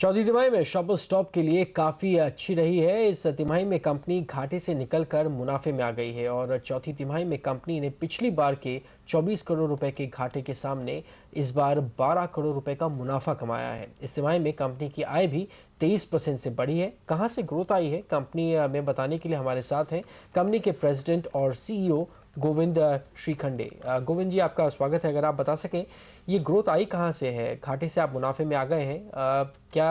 चौथी तिमाही में शॉपर स्टॉप के लिए काफ़ी अच्छी रही है इस तिमाही में कंपनी घाटे से निकलकर मुनाफे में आ गई है और चौथी तिमाही में कंपनी ने पिछली बार के 24 करोड़ रुपए के घाटे के सामने इस बार 12 करोड़ रुपए का मुनाफा कमाया है इस तिमाही में कंपनी की आय भी 23 परसेंट से बढ़ी है कहां से ग्रोथ आई है कंपनी में बताने के लिए हमारे साथ हैं कंपनी के प्रेसिडेंट और सीईओ e गोविंद श्रीखंडे गोविंद जी आपका स्वागत है अगर आप बता सकें ये ग्रोथ आई कहाँ से है घाटे से आप मुनाफे में आ गए हैं क्या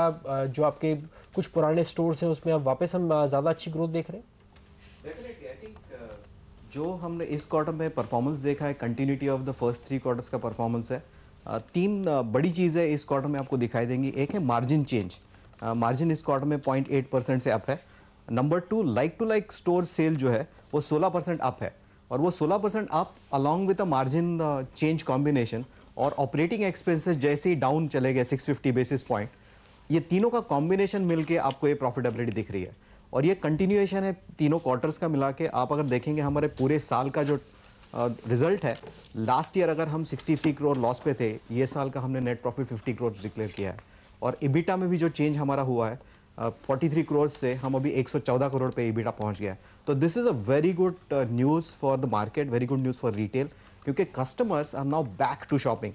जो आपके कुछ पुराने स्टोर्स हैं उसमें अब वापस हम ज़्यादा अच्छी ग्रोथ देख रहे हैं जो हमने इस क्वार्टर में परफॉर्मेंस देखा है continuity of the first three quarters का परफॉर्मेंस है तीन बड़ी चीज़ें इस क्वार्टर में आपको दिखाई देंगी एक है मार्जिन चेंज मार्जिन इस क्वार्टर में पॉइंट एट परसेंट से अप है number two like to like store sale जो है वो सोलह परसेंट अप है और वो सोलह percent up along with margin change combination और ऑपरेटिंग एक्सपेंसेस जैसे ही डाउन चले गए सिक्स फिफ्टी बेसिस पॉइंट ये तीनों का कॉम्बिनेशन मिलके आपको ये प्रॉफिटेबिलिटी दिख रही है और ये कंटिन्यूएशन है तीनों क्वार्टर्स का मिला के आप अगर देखेंगे हमारे पूरे साल का जो रिजल्ट है लास्ट ईयर अगर हम 63 करोड़ लॉस पे थे ये साल का हमने नेट प्रॉफिट 50 करोड़ डिक्लेयर किया है और इबिटा में भी जो चेंज हमारा हुआ है फोर्टी थ्री करोड़ से हम अभी 114 करोड़ पे इबिटा पहुंच गया है तो this is a very good news for the market very good news for retail क्योंकि customers are now back to shopping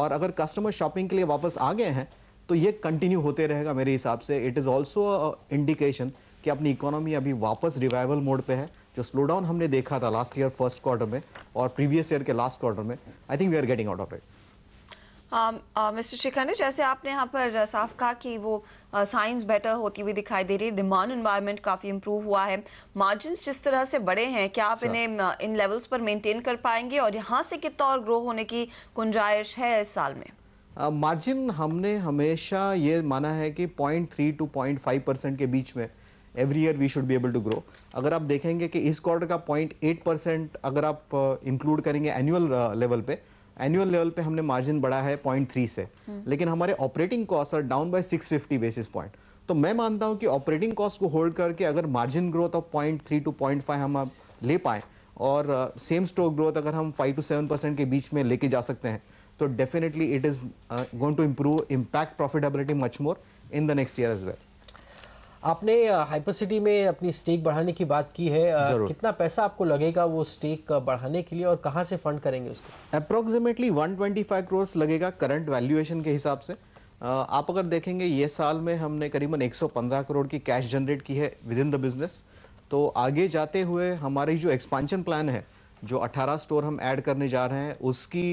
और अगर कस्टमर शॉपिंग के लिए वापस आ गए हैं तो ये कंटिन्यू होते रहेगा मेरे हिसाब से इट इज़ ऑल्सो इंडिकेशन कि अपनी इकोनॉमी अभी वापस रिवाइवल मोड पे है जो स्लो डाउन हमने देखा था लास्ट ईयर फर्स्ट क्वार्टर में और प्रीवियस ईयर के लास्ट क्वार्टर में I think we are getting out of it mister Shikhandi जैसे आपने यहाँ पर uh, साफ कहा कि वो साइंस uh, बेटर होती हुई दिखाई दे रही है डिमांड इन्वायरमेंट काफ़ी इम्प्रूव हुआ है मार्जिन जिस तरह से बड़े हैं क्या आप इन्हें uh, इन लेवल्स पर मेंटेन कर पाएंगे और यहाँ से कितना और ग्रो होने की गुंजाइश है इस साल में मार्जिन uh, हमने हमेशा ये माना है कि पॉइंट टू पॉइंट के बीच में every year we should be able to grow अगर आप देखेंगे कि इस क्वार्टर का पॉइंट एट परसेंट अगर आप इंक्लूड uh, करेंगे एनुअल लेवल uh, पे एनुअल लेवल पे हमने मार्जिन बढ़ा है पॉइंट थ्री से हम्म। लेकिन हमारे operating cost are down by six fifty basis point तो मैं मानता हूँ कि ऑपरेटिंग कॉस्ट को होल्ड करके अगर margin growth of point three to point five हम ले पाएँ और सेम स्टॉक ग्रोथ अगर हम फाइव टू सेवन परसेंट के बीच में लेके जा सकते हैं तो definitely it is going to improve impact profitability much more in the next year as well आपने हाइपरसिटी में अपनी स्टेक बढ़ाने की बात की है कितना पैसा आपको लगेगा वो स्टेक बढ़ाने के लिए और कहाँ से फंड करेंगे उसको अप्रोक्सीमेटली 125 करोड़ लगेगा करंट वैल्यूएशन के हिसाब से आप अगर देखेंगे ये साल में हमने करीबन 115 करोड़ की कैश जनरेट की है विद इन द बिजनेस तो आगे जाते हुए हमारी जो एक्सपांशन प्लान है जो अट्ठारह स्टोर हम ऐड करने जा रहे हैं उसकी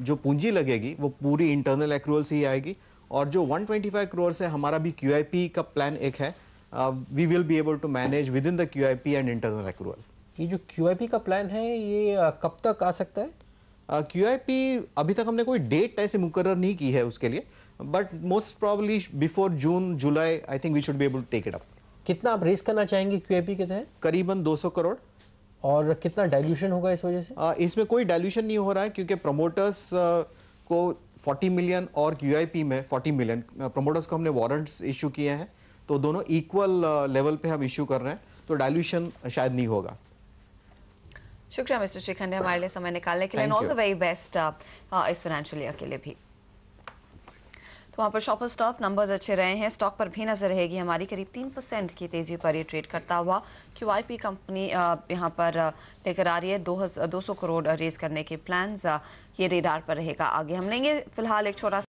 जो पूंजी लगेगी वो पूरी इंटरनल एक्रूअल से ही आएगी और जो 125 करोड़ से हमारा भी क्यू का प्लान एक है we will be able to manage within the Q I P and internal accrual ये जो क्यू आई पी का प्लान है ये uh, कब तक आ सकता है क्यू आई पी अभी तक हमने कोई डेट ऐसे मुकर नहीं की है उसके लिए but most probably before June July I think we should be able to take it up कितना आप रेस करना चाहेंगे क्यू आई पी के तहत करीबन 200 करोड़ और कितना डाइल्यूशन होगा इस वजह से uh, इसमें कोई डाइल्यूशन नहीं हो रहा है क्योंकि प्रमोटर्स uh, को 40 मिलियन और क्यू में 40 मिलियन प्रमोटर्स को हमने वारंट्स इशू किए हैं तो दोनों इक्वल लेवल uh, पे हम इश्यू कर रहे हैं तो डायल्यूशन शायद नहीं होगा शुक्रिया मिस्टर श्रीखंड हमारे लिए समय निकालने के लिए ऑल द वेरी बेस्ट इस फाइनेंशियल ईयर के लिए भी तो वहाँ पर शॉपर स्टॉप नंबर्स अच्छे रहे हैं स्टॉक पर भी नजर रहेगी हमारी करीब तीन परसेंट की तेजी पर ये ट्रेड करता हुआ क्यू आई पी कंपनी यहाँ पर uh, लेकर आ रही है दो, दो सौ करोड़ रेज uh, करने के प्लान्स ये रेडार पर रहेगा आगे हम लेंगे फिलहाल एक छोटा